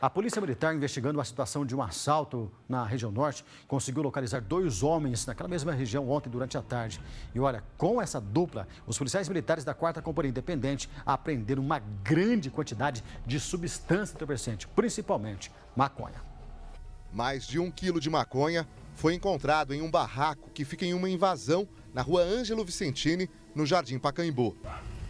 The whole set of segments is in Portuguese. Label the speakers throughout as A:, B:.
A: A Polícia Militar, investigando a situação de um assalto na região norte, conseguiu localizar dois homens naquela mesma região ontem durante a tarde. E olha, com essa dupla, os policiais militares da 4 Companhia Independente apreenderam uma grande quantidade de substância
B: entorpecente, principalmente maconha. Mais de um quilo de maconha foi encontrado em um barraco que fica em uma invasão na rua Ângelo Vicentini, no Jardim Pacaembu.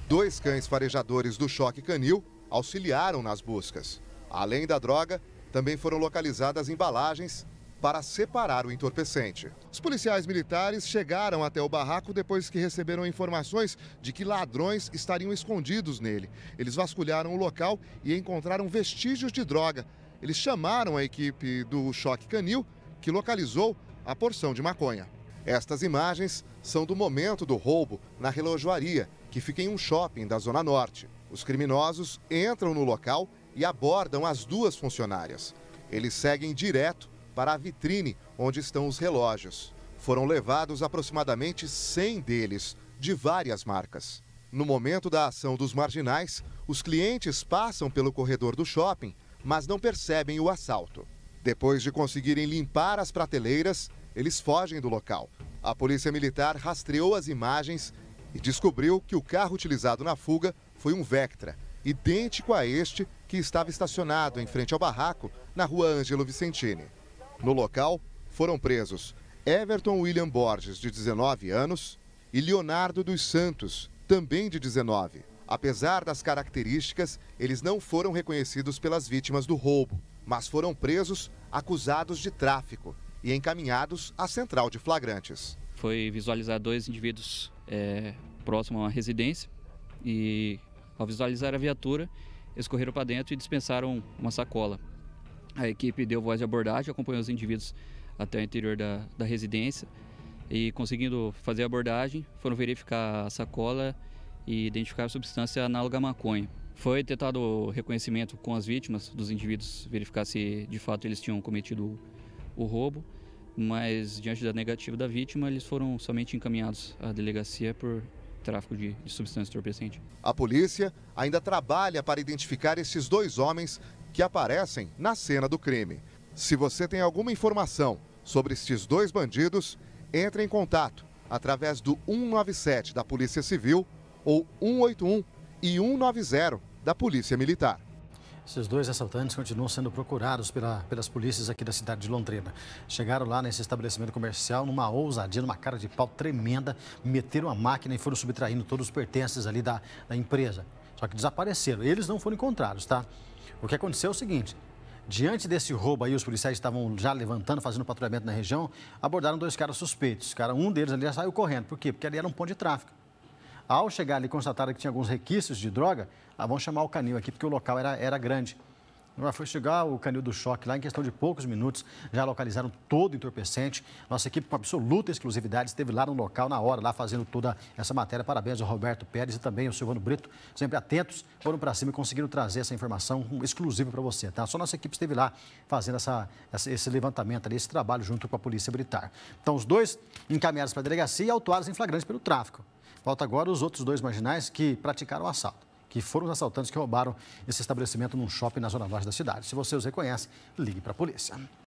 B: Dois cães farejadores do Choque Canil auxiliaram nas buscas. Além da droga, também foram localizadas embalagens para separar o entorpecente. Os policiais militares chegaram até o barraco depois que receberam informações de que ladrões estariam escondidos nele. Eles vasculharam o local e encontraram vestígios de droga. Eles chamaram a equipe do Choque Canil, que localizou a porção de maconha. Estas imagens são do momento do roubo na relojoaria, que fica em um shopping da Zona Norte. Os criminosos entram no local e abordam as duas funcionárias. Eles seguem direto para a vitrine onde estão os relógios. Foram levados aproximadamente 100 deles, de várias marcas. No momento da ação dos marginais, os clientes passam pelo corredor do shopping, mas não percebem o assalto. Depois de conseguirem limpar as prateleiras, eles fogem do local. A polícia militar rastreou as imagens e descobriu que o carro utilizado na fuga foi um Vectra, idêntico a este que estava estacionado em frente ao barraco na rua Ângelo Vicentini. No local, foram presos Everton William Borges, de 19 anos, e Leonardo dos Santos, também de 19. Apesar das características, eles não foram reconhecidos pelas vítimas do roubo, mas foram presos acusados de tráfico e encaminhados à central de flagrantes.
C: Foi visualizar dois indivíduos é, próximo a uma residência e ao visualizar a viatura, eles correram para dentro e dispensaram uma sacola. A equipe deu voz de abordagem, acompanhou os indivíduos até o interior da, da residência e, conseguindo fazer a abordagem, foram verificar a sacola e identificar a substância análoga à maconha. Foi tentado o reconhecimento com as vítimas dos indivíduos, verificar se de fato eles tinham cometido o roubo, mas diante da negativa da vítima, eles foram somente encaminhados à delegacia por tráfico de, de substâncias entorpecentes.
B: A polícia ainda trabalha para identificar esses dois homens que aparecem na cena do crime. Se você tem alguma informação sobre estes dois bandidos, entre em contato através do 197 da Polícia Civil ou 181 e 190 da Polícia Militar. Esses dois
A: assaltantes continuam sendo procurados pela, pelas polícias aqui da cidade de Londrina. Chegaram lá nesse estabelecimento comercial numa ousadia, numa cara de pau tremenda, meteram a máquina e foram subtraindo todos os pertences ali da, da empresa. Só que desapareceram. Eles não foram encontrados, tá? O que aconteceu é o seguinte: Diante desse roubo aí, os policiais estavam já levantando, fazendo patrulhamento na região, abordaram dois caras suspeitos. Cara, um deles ali já saiu correndo. Por quê? Porque ali era um ponto de tráfico. Ao chegar ali, constataram que tinha alguns requisitos de droga, ah, vamos chamar o canil aqui, porque o local era, era grande. Foi chegar o canil do choque lá em questão de poucos minutos, já localizaram todo o entorpecente. Nossa equipe, com absoluta exclusividade, esteve lá no local, na hora, lá fazendo toda essa matéria. Parabéns ao Roberto Pérez e também ao Silvano Brito, sempre atentos, foram para cima e conseguiram trazer essa informação exclusiva para você, tá? Só nossa equipe esteve lá fazendo essa, esse levantamento ali, esse trabalho junto com a Polícia Militar. Então, os dois encaminhados para a delegacia e autuados em flagrante pelo tráfico. Falta agora os outros dois marginais que praticaram o assalto, que foram os assaltantes que roubaram esse estabelecimento num shopping na zona norte da cidade. Se você os reconhece, ligue para a polícia.